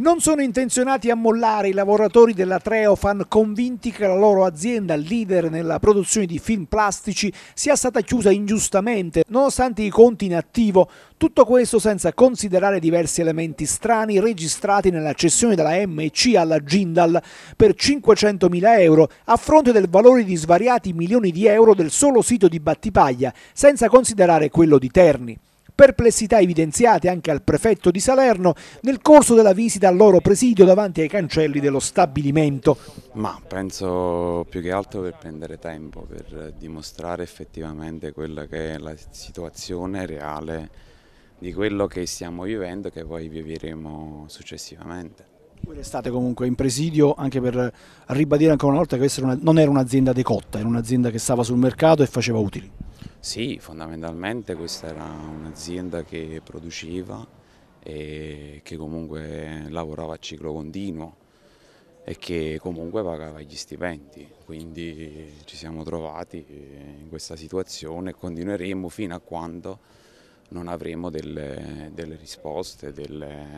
Non sono intenzionati a mollare i lavoratori della Treofan convinti che la loro azienda, leader nella produzione di film plastici, sia stata chiusa ingiustamente, nonostante i conti in attivo. Tutto questo senza considerare diversi elementi strani registrati nella cessione della MC alla Jindal per 500.000 euro, a fronte del valore di svariati milioni di euro del solo sito di Battipaglia, senza considerare quello di Terni perplessità evidenziate anche al prefetto di Salerno nel corso della visita al loro presidio davanti ai cancelli dello stabilimento. Ma penso più che altro per prendere tempo, per dimostrare effettivamente quella che è la situazione reale di quello che stiamo vivendo e che poi vivremo successivamente. Voi restate comunque in presidio anche per ribadire ancora una volta che questa non era un'azienda decotta, era un'azienda che stava sul mercato e faceva utili. Sì, fondamentalmente questa era un'azienda che produceva e che comunque lavorava a ciclo continuo e che comunque pagava gli stipendi, quindi ci siamo trovati in questa situazione e continueremo fino a quando non avremo delle, delle risposte, delle,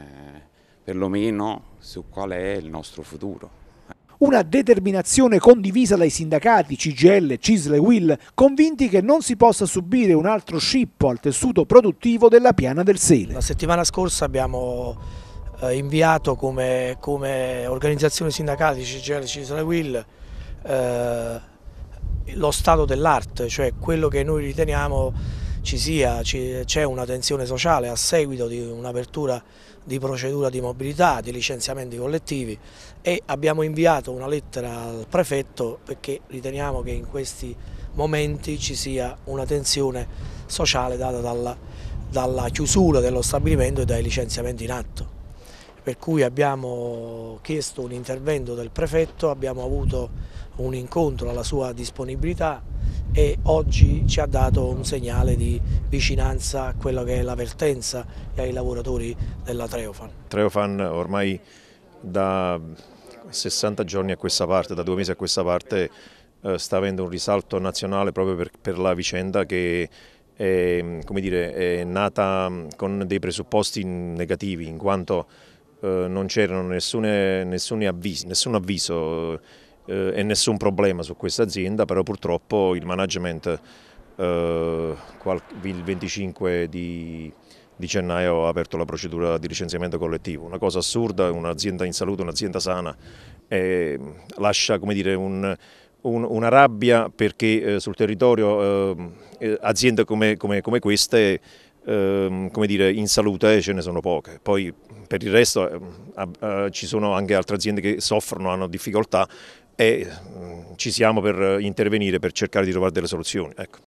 perlomeno su qual è il nostro futuro. Una determinazione condivisa dai sindacati CGL, Cisle e Will, convinti che non si possa subire un altro scippo al tessuto produttivo della piana del Sele. La settimana scorsa abbiamo eh, inviato come, come organizzazione sindacale CGL, Cisle e Will eh, lo stato dell'arte, cioè quello che noi riteniamo ci sia, c'è una tensione sociale a seguito di un'apertura di procedura di mobilità, di licenziamenti collettivi e abbiamo inviato una lettera al prefetto perché riteniamo che in questi momenti ci sia una tensione sociale data dalla, dalla chiusura dello stabilimento e dai licenziamenti in atto. Per cui abbiamo chiesto un intervento del prefetto, abbiamo avuto un incontro alla sua disponibilità e oggi ci ha dato un segnale di vicinanza a quello che è l'avvertenza e ai lavoratori della Treofan. Treofan ormai da 60 giorni a questa parte, da due mesi a questa parte, eh, sta avendo un risalto nazionale proprio per, per la vicenda che è, dire, è, nata mm, con dei presupposti negativi in quanto eh, non c'erano nessun avviso, nessun avviso eh, e nessun problema su questa azienda, però purtroppo il management eh, il 25 di, di gennaio ha aperto la procedura di licenziamento collettivo, una cosa assurda, un'azienda in salute, un'azienda sana, eh, lascia dire, un, un, una rabbia perché eh, sul territorio eh, eh, aziende come, come, come queste Ehm, come dire, in salute ce ne sono poche. Poi per il resto eh, eh, ci sono anche altre aziende che soffrono, hanno difficoltà, e mm, ci siamo per intervenire per cercare di trovare delle soluzioni. Ecco.